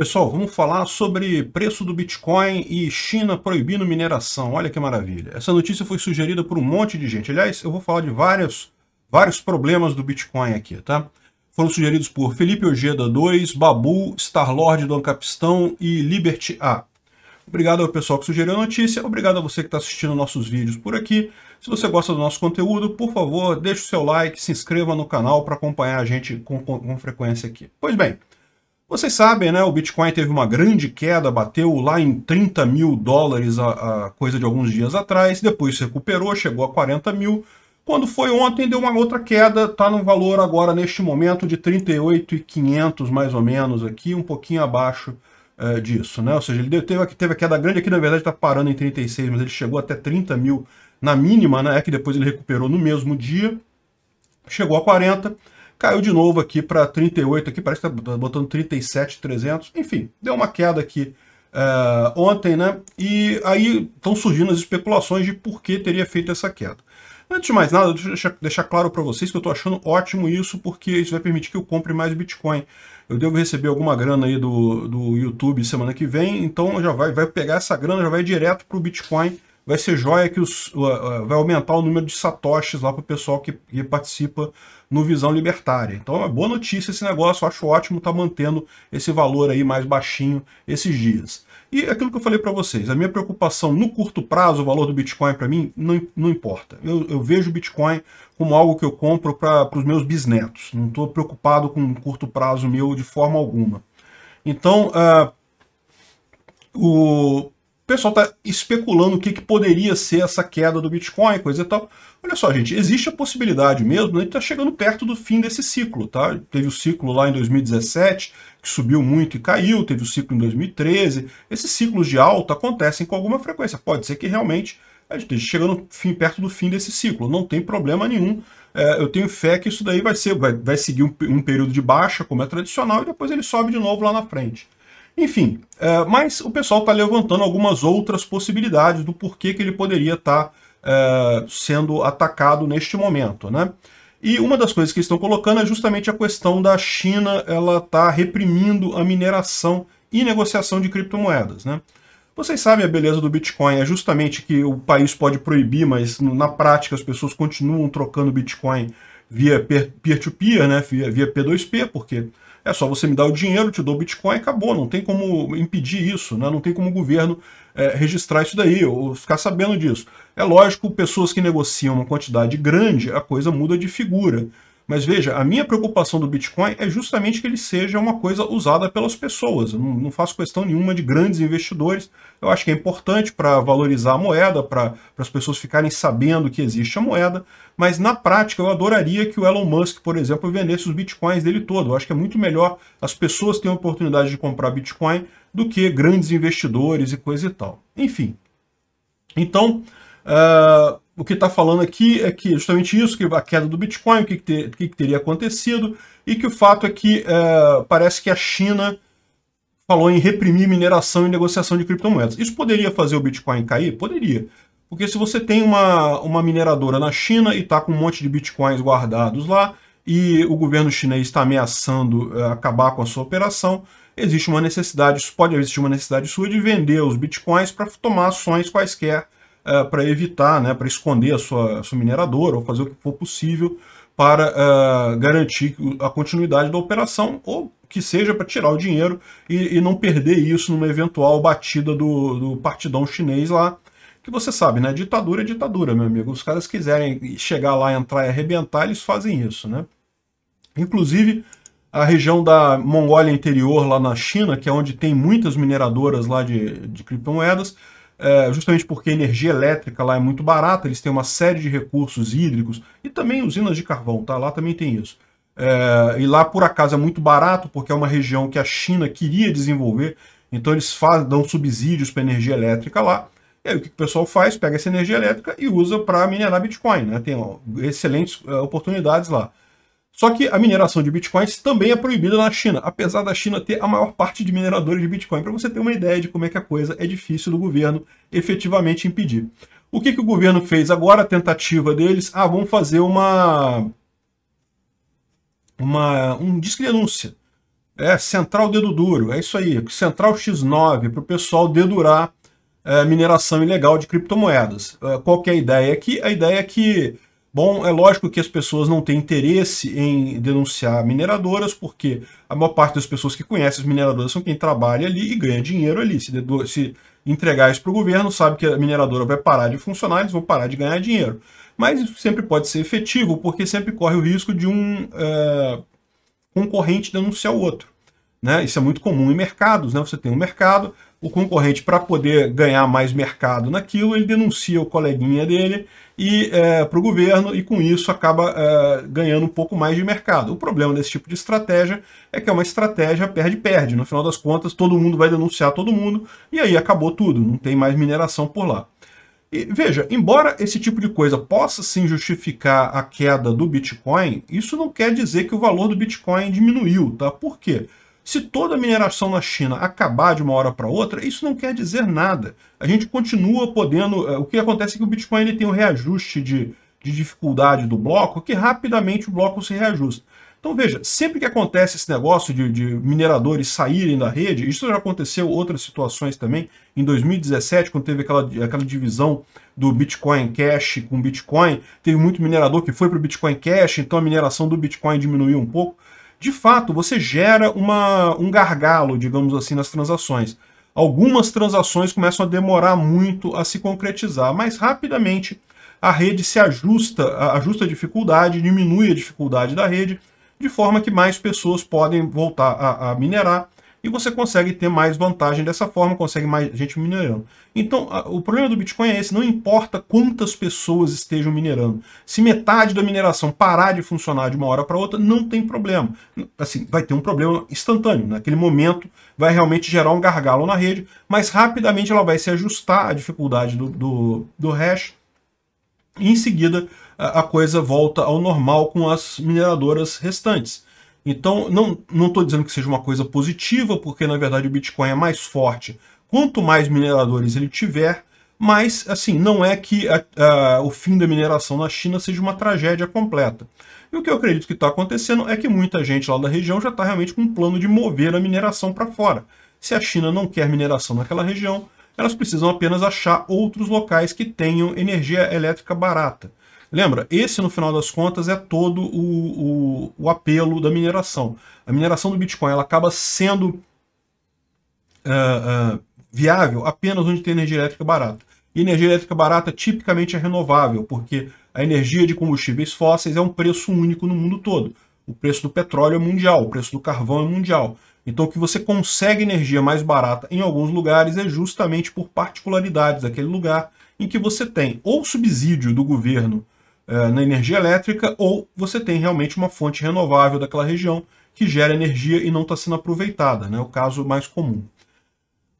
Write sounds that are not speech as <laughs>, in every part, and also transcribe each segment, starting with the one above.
Pessoal, vamos falar sobre preço do Bitcoin e China proibindo mineração. Olha que maravilha. Essa notícia foi sugerida por um monte de gente. Aliás, eu vou falar de vários, vários problemas do Bitcoin aqui, tá? Foram sugeridos por Felipe Ojeda 2, Babu, Starlord do Ancapistão e Liberty A. Obrigado ao pessoal que sugeriu a notícia, obrigado a você que está assistindo nossos vídeos por aqui. Se você gosta do nosso conteúdo, por favor, deixe o seu like, se inscreva no canal para acompanhar a gente com, com, com frequência aqui. Pois bem, vocês sabem, né? O Bitcoin teve uma grande queda, bateu lá em 30 mil dólares a, a, coisa de alguns dias atrás, depois se recuperou, chegou a 40 mil. Quando foi ontem, deu uma outra queda, está no valor agora, neste momento, de 38,500 mais ou menos aqui, um pouquinho abaixo eh, disso, né? Ou seja, ele teve, teve a queda grande aqui, na verdade está parando em 36, mas ele chegou até 30 mil na mínima, né? É que depois ele recuperou no mesmo dia, chegou a 40 Caiu de novo aqui para 38, aqui parece que está botando 37,300. Enfim, deu uma queda aqui uh, ontem, né? E aí estão surgindo as especulações de por que teria feito essa queda. Antes de mais nada, deixa deixar claro para vocês que eu estou achando ótimo isso, porque isso vai permitir que eu compre mais Bitcoin. Eu devo receber alguma grana aí do, do YouTube semana que vem, então já vai, vai pegar essa grana, já vai direto para o Bitcoin vai ser joia que os, vai aumentar o número de satoshis lá para o pessoal que, que, participa no Visão Libertária. Então é uma boa notícia esse negócio, acho ótimo tá mantendo esse valor aí mais baixinho esses dias. E aquilo que eu falei para vocês, a minha preocupação no curto prazo, o valor do Bitcoin para mim, não, não importa. Eu, eu vejo o Bitcoin como algo que eu compro para os meus bisnetos. Não estou preocupado com um curto prazo meu de forma alguma. Então, uh, o, pessoal está especulando o que, que, poderia ser essa queda do Bitcoin, coisa e tal. Olha só, gente, existe a possibilidade mesmo, né, a gente está chegando perto do fim desse ciclo, tá? Teve o ciclo lá em 2017, que subiu muito e caiu, teve o ciclo em 2013. Esses ciclos de alta acontecem com alguma frequência. Pode ser que realmente a gente esteja chegando fim, perto do fim desse ciclo, não tem problema nenhum. É, eu tenho fé que isso daí vai, ser, vai, vai seguir um, um período de baixa, como é tradicional, e depois ele sobe de novo lá na frente. Enfim, é, mas o pessoal está levantando algumas outras possibilidades do porquê que ele poderia estar tá, é, sendo atacado neste momento, né? E uma das coisas que estão colocando é justamente a questão da China ela está reprimindo a mineração e negociação de criptomoedas, né? Vocês sabem a beleza do Bitcoin é justamente que o país pode proibir, mas na prática as pessoas continuam trocando Bitcoin via peer-to-peer, -peer, né, via, via P2P, porque é só você me dar o dinheiro, te dou o Bitcoin, acabou. Não tem como impedir isso, né? não tem como o governo é, registrar isso daí ou ficar sabendo disso. É lógico, pessoas que negociam uma quantidade grande, a coisa muda de figura. Mas veja, a minha preocupação do Bitcoin é justamente que ele seja uma coisa usada pelas pessoas. Eu não, faço questão nenhuma de grandes investidores. Eu acho que é importante para valorizar a moeda, para as pessoas ficarem sabendo que existe a moeda. Mas na prática, eu adoraria que o Elon Musk, por exemplo, vendesse os bitcoins dele todo. Eu acho que é muito melhor as pessoas terem a oportunidade de comprar Bitcoin do que grandes investidores e coisa e tal. Enfim. Então, ah, o que está falando aqui é que justamente isso, que a queda do Bitcoin, o que, que, ter, que, que teria acontecido, e que o fato é que uh, parece que a China falou em reprimir mineração e negociação de criptomoedas. Isso poderia fazer o Bitcoin cair? Poderia. Porque se você tem uma, uma mineradora na China e está com um monte de bitcoins guardados lá, e o governo chinês está ameaçando uh, acabar com a sua operação, existe uma necessidade, pode existir uma necessidade sua de vender os bitcoins para tomar ações quaisquer é, para evitar, né, para esconder a sua, a sua mineradora ou fazer o que for possível para é, garantir a continuidade da operação ou que seja para tirar o dinheiro e, e, não perder isso numa eventual batida do, do, partidão chinês lá. Que você sabe, né? Ditadura é ditadura, meu amigo. Os caras quiserem chegar lá, entrar e arrebentar, eles fazem isso, né? Inclusive, a região da Mongólia Interior, lá na China, que é onde tem muitas mineradoras lá de, de criptomoedas, é, justamente porque a energia elétrica lá é muito barata, eles têm uma série de recursos hídricos e também usinas de carvão, tá? Lá também tem isso. É, e lá, por acaso, é muito barato, porque é uma região que a China queria desenvolver, então eles faz, dão subsídios para energia elétrica lá. E aí o que, que o pessoal faz? Pega essa energia elétrica e usa para minerar Bitcoin, né? Tem ó, excelentes uh, oportunidades lá. Só que a mineração de bitcoins também é proibida na China, apesar da China ter a maior parte de mineradores de bitcoin. Para você ter uma ideia de como é que a coisa é difícil do governo efetivamente impedir. O que, que o governo fez agora? A tentativa deles, ah, vamos fazer uma, uma um disque denúncia. É, central dedo duro, é isso aí, central X9 para o pessoal dedurar é, mineração ilegal de criptomoedas. É, qual que é a ideia aqui? É a ideia é que Bom, é lógico que as pessoas não têm interesse em denunciar mineradoras, porque a maior parte das pessoas que conhecem as mineradoras são quem trabalha ali e ganha dinheiro ali. Se, se entregar isso para o governo, sabe que a mineradora vai parar de funcionar, eles vão parar de ganhar dinheiro. Mas isso sempre pode ser efetivo, porque sempre corre o risco de um eh, concorrente denunciar o outro. Né? Isso é muito comum em mercados. Né? Você tem um mercado, o concorrente, para poder ganhar mais mercado naquilo, ele denuncia o coleguinha dele e é, para o governo e com isso acaba é, ganhando um pouco mais de mercado. O problema desse tipo de estratégia é que é uma estratégia perde-perde. No final das contas, todo mundo vai denunciar todo mundo e aí acabou tudo, não tem mais mineração por lá. E, veja, embora esse tipo de coisa possa sim justificar a queda do Bitcoin, isso não quer dizer que o valor do Bitcoin diminuiu, tá? Por quê? Se toda a mineração na China acabar de uma hora para outra, isso não quer dizer nada. A gente continua podendo. Eh, o que acontece é que o Bitcoin ele tem um reajuste de, de dificuldade do bloco, que rapidamente o bloco se reajusta. Então veja, sempre que acontece esse negócio de, de, mineradores saírem da rede, isso já aconteceu outras situações também. Em 2017, quando teve aquela, aquela divisão do Bitcoin Cash com Bitcoin, teve muito minerador que foi para o Bitcoin Cash, então a mineração do Bitcoin diminuiu um pouco de fato, você gera uma, um gargalo, digamos assim, nas transações. Algumas transações começam a demorar muito a se concretizar, mas rapidamente a rede se ajusta, ajusta a dificuldade, diminui a dificuldade da rede, de forma que mais pessoas podem voltar a, a minerar e você consegue ter mais vantagem dessa forma, consegue mais gente minerando. Então, o problema do Bitcoin é esse, não importa quantas pessoas estejam minerando. Se metade da mineração parar de funcionar de uma hora para outra, não tem problema. Assim, vai ter um problema instantâneo, naquele momento vai realmente gerar um gargalo na rede, mas rapidamente ela vai se ajustar à dificuldade do, do, do hash, e em seguida a coisa volta ao normal com as mineradoras restantes. Então, não estou dizendo que seja uma coisa positiva, porque na verdade o Bitcoin é mais forte. Quanto mais mineradores ele tiver, mas assim, não é que a, a, o fim da mineração na China seja uma tragédia completa. E o que eu acredito que está acontecendo é que muita gente lá da região já está realmente com um plano de mover a mineração para fora. Se a China não quer mineração naquela região, elas precisam apenas achar outros locais que tenham energia elétrica barata. Lembra, esse no final das contas é todo o, o, o apelo da mineração. A mineração do Bitcoin ela acaba sendo uh, uh, viável apenas onde tem energia elétrica barata. E energia elétrica barata tipicamente é renovável, porque a energia de combustíveis fósseis é um preço único no mundo todo. O preço do petróleo é mundial, o preço do carvão é mundial. Então o que você consegue energia mais barata em alguns lugares é justamente por particularidades daquele lugar em que você tem ou subsídio do governo é, na energia elétrica, ou você tem realmente uma fonte renovável daquela região que gera energia e não está sendo aproveitada, né? É o caso mais comum.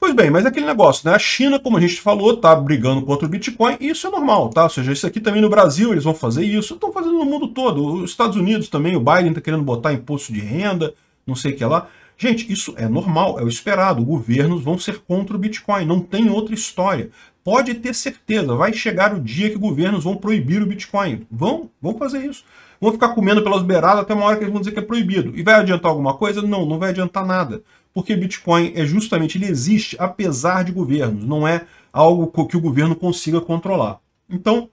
Pois bem, mas é aquele negócio, né? A China, como a gente falou, está brigando contra o Bitcoin, e isso é normal, tá? Ou seja, isso aqui também no Brasil eles vão fazer isso, estão fazendo no mundo todo. Os Estados Unidos também, o Biden está querendo botar imposto de renda, não sei o que lá. Gente, isso é normal, é o esperado. Governos vão ser contra o Bitcoin, não tem outra história. Pode ter certeza, vai chegar o dia que governos vão proibir o Bitcoin. Vão, vão fazer isso. Vão ficar comendo pelas beiradas até uma hora que eles vão dizer que é proibido. E vai adiantar alguma coisa? Não, não vai adiantar nada. Porque Bitcoin é justamente, ele existe apesar de governos, não é algo que o governo consiga controlar. Então,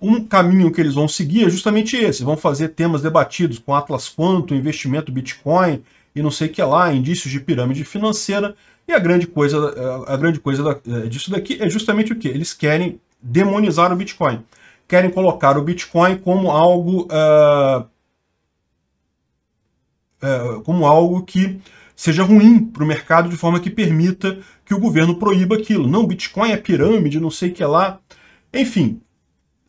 um caminho que eles vão seguir é justamente esse. Vão fazer temas debatidos com Atlas Quanto, investimento Bitcoin e não sei o que lá, indícios de pirâmide financeira, e a grande coisa, a grande coisa eh, disso daqui é justamente o que? Eles querem demonizar o Bitcoin. Querem colocar o Bitcoin como algo. Uh, uh, como algo que seja ruim para o mercado de forma que permita que o governo proíba aquilo. Não, Bitcoin é pirâmide, não sei o que é lá. Enfim,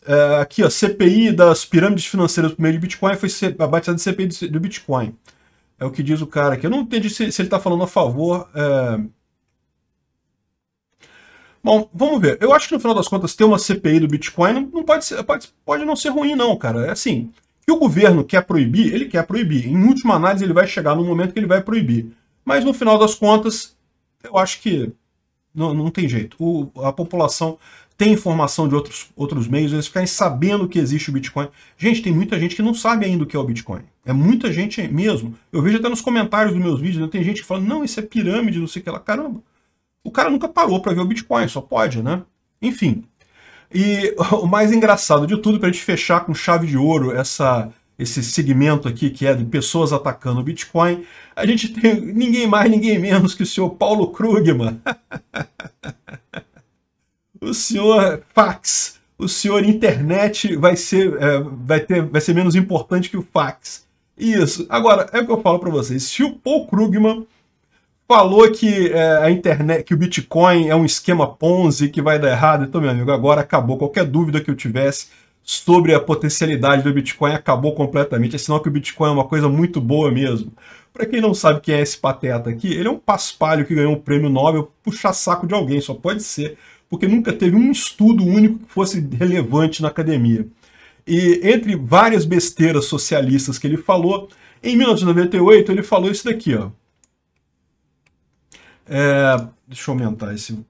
uh, aqui a CPI das pirâmides financeiras por meio de Bitcoin foi batizada de CPI do Bitcoin. É o que diz o cara aqui. Eu não entendi se, se ele está falando a favor. É... Bom, vamos ver. Eu acho que no final das contas ter uma CPI do Bitcoin não pode, ser, pode, pode não ser ruim, não, cara. É assim, que o governo quer proibir, ele quer proibir. Em última análise, ele vai chegar no momento que ele vai proibir. Mas no final das contas, eu acho que não, não tem jeito. O, a população tem informação de outros, outros meios, eles ficarem sabendo que existe o Bitcoin. Gente, tem muita gente que não sabe ainda o que é o Bitcoin. É muita gente mesmo. Eu vejo até nos comentários dos meus vídeos, né? tem gente que fala, não, isso é pirâmide, não sei o que lá. Caramba, o cara nunca parou para ver o Bitcoin, só pode, né? Enfim. E <laughs> o mais engraçado de tudo, para a gente fechar com chave de ouro essa esse segmento aqui que é de pessoas atacando o Bitcoin, a gente tem ninguém mais, ninguém menos que o senhor Paulo Krugman. <laughs> o senhor fax, o senhor internet vai ser, é, vai, ter, vai ser menos importante que o fax. Isso. Agora, é o que eu falo para vocês. Se o Paul Krugman falou que é, a internet, que o Bitcoin é um esquema Ponzi que vai dar errado, então, meu amigo, agora acabou qualquer dúvida que eu tivesse sobre a potencialidade do Bitcoin acabou completamente. É sinal que o Bitcoin é uma coisa muito boa mesmo. Para quem não sabe quem é esse pateta aqui, ele é um paspalho que ganhou um prêmio Nobel puxar saco de alguém, só pode ser, porque nunca teve um estudo único que fosse relevante na academia. E entre várias besteiras socialistas que ele falou, em 1998 ele falou isso daqui, ó. É, deixa eu aumentar esse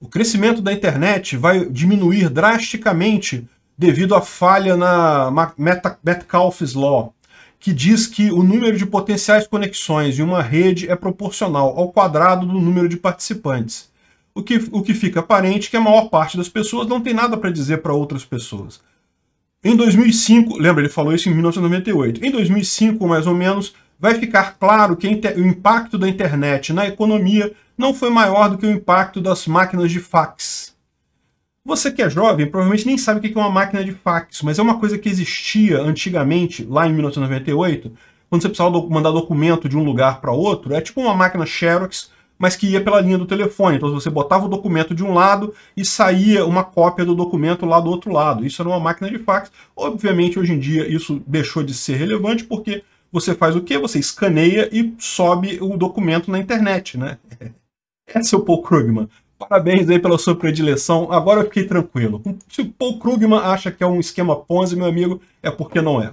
O crescimento da internet vai diminuir drasticamente devido à falha na Metcalfe's Law, que diz que o número de potenciais conexões em uma rede é proporcional ao quadrado do número de participantes. O que, o que fica aparente é que a maior parte das pessoas não tem nada para dizer para outras pessoas. Em 2005, lembra, ele falou isso em 1998. Em 2005, mais ou menos, vai ficar claro que o impacto da internet na economia não foi maior do que o impacto das máquinas de fax. Você que é jovem provavelmente nem sabe o que é uma máquina de fax, mas é uma coisa que existia antigamente, lá em 1998, quando você precisava mandar documento de um lugar para outro. É tipo uma máquina Xerox, mas que ia pela linha do telefone. Então você botava o documento de um lado e saía uma cópia do documento lá do outro lado. Isso era uma máquina de fax. Obviamente, hoje em dia, isso deixou de ser relevante porque você faz o quê? Você escaneia e sobe o documento na internet, né? <laughs> é seu Paul Krugman. Parabéns aí pela sua predileção. Agora eu fiquei tranquilo. Se o Paul Krugman acha que é um esquema Ponzi, meu amigo, é porque não é.